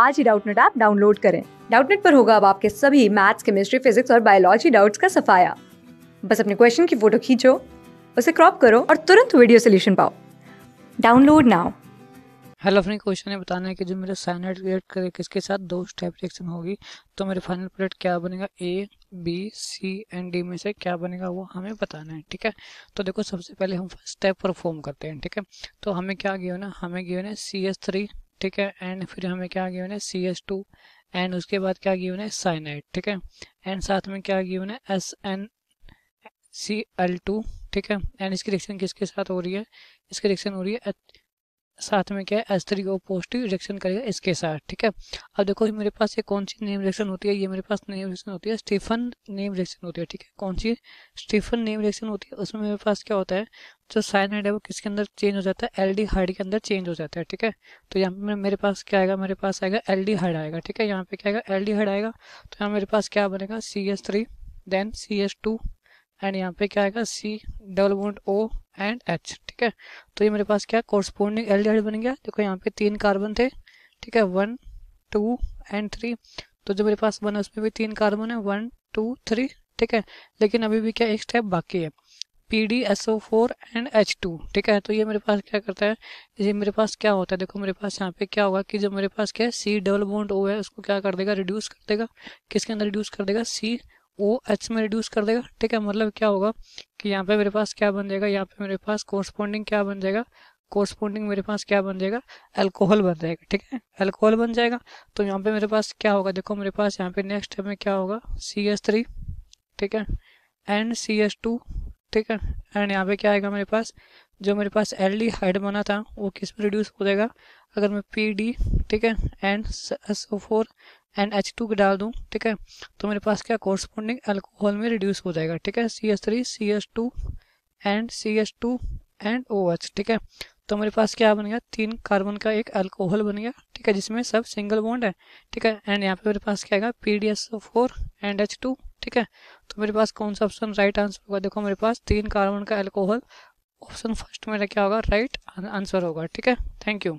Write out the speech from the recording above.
आज ही Doubtnut app download करें डाउटनेट पर होगा अब आपके सभी मैथ्स केमिस्ट्री फिजिक्स और बायोलॉजी डाउट्स का सफाया बस अपने क्वेश्चन की फोटो खींचो उसे क्रॉप करो और तुरंत वीडियो सोल्यूशन पाओ डाउनलोड नाउ हेलो अपने क्वेश्चन है बताना है कि जो मेरा साइनाइड रिएक्ट करे किसके साथ दो स्टेप रिएक्शन होगी तो मेरे फाइनल प्रोडक्ट क्या बनेगा A B C and D में से क्या बनेगा वो हमें बताना है ठीक है तो देखो सबसे पहले हम फर्स्ट स्टेप परफॉर्म करते हैं ठीक है तो हमें क्या गिवन है हमें गिवन है सी एस थ्री ठीक है एंड फिर हमें क्या गिवन है सी एस टू एंड उसके बाद क्या गिवन है साइनाइड ठीक है एंड साथ में क्या गिवन है S N C L two ठीक है एंड इसकी रिएक्शन किसके साथ हो रही है इसकी रिएक्शन हो रही है साथ में क्या है एच थ्री को पॉजिटिव रिएक्शन करेगा इसके साथ ठीक है अब देखो मेरे पास ये कौन सी नेम रिएक्शन होती है ये मेरे पास नेम रिएक्शन होती है स्टीफन नेम रिएक्शन होती है ठीक है कौन सी स्टीफन नेम रिएक्शन होती है उसमें मेरे पास क्या होता है जो साइनाइड है वो किसके अंदर चेंज हो जाता है एल डी हाइड के अंदर चेंज हो जाता है ठीक है तो यहाँ पे मेरे पास क्या आएगा मेरे पास आएगा एल डी हाइड आएगा ठीक है यहाँ पे क्या आएगा एल डी हाइड आएगा तो यहाँ मेरे पास क्या बनेगा C S three then C S two and यहाँ पे क्या आएगा C double bond O and H ठीक है तो ये मेरे पास क्या कोर्सपोंडिंग एल डी बन गया देखो यहाँ पे तीन कार्बन थे ठीक है वन टू एंड थ्री तो जो मेरे पास बना उसमें भी तीन कार्बन है वन टू थ्री ठीक है लेकिन अभी भी क्या एक स्टेप बाकी है P D S O four and H two ठीक है तो ये मेरे पास क्या करता है ये मेरे पास क्या होता है देखो मेरे पास यहाँ पे क्या होगा कि जो मेरे पास क्या है सी डबल बॉन्ड ओ है उसको क्या कर देगा रिड्यूस कर देगा किसके अंदर रिड्यूस कर देगा सी ओ एच में रिड्यूस कर देगा ठीक है मतलब क्या होगा कि यहाँ पे मेरे पास क्या बन जाएगा यहाँ पे मेरे पास कोरस्पोंडिंग क्या बन जाएगा कोरस्पोंडिंग मेरे पास क्या बन जाएगा अल्कोहल बन जाएगा ठीक है अल्कोहल बन जाएगा तो यहाँ पे मेरे पास क्या होगा देखो मेरे पास यहाँ पे नेक्स्ट स्टेप में क्या होगा सी एस थ्री ठीक है एंड सी एस टू ठीक है एंड यहाँ पे क्या आएगा मेरे पास जो मेरे पास एल डी हाइड बना था वो किस में रिड्यूस हो जाएगा अगर मैं पी डी ठीक है and S O four and H two डाल दूँ ठीक है तो मेरे पास क्या कॉरस्पॉन्डिंग अल्कोहल में रिड्यूस हो जाएगा ठीक है C S three C S two and C S two and O H ठीक है तो मेरे पास क्या बन गया तीन कार्बन का एक अल्कोहल बन गया ठीक है जिसमें सब सिंगल बॉन्ड है ठीक है एंड यहाँ पे मेरे पास क्या आएगा P D S four and H two ठीक है तो मेरे पास कौन सा ऑप्शन राइट आंसर होगा देखो मेरे पास तीन कार्बन का अल्कोहल ऑप्शन फर्स्ट मेरा क्या होगा राइट आंसर होगा ठीक है थैंक यू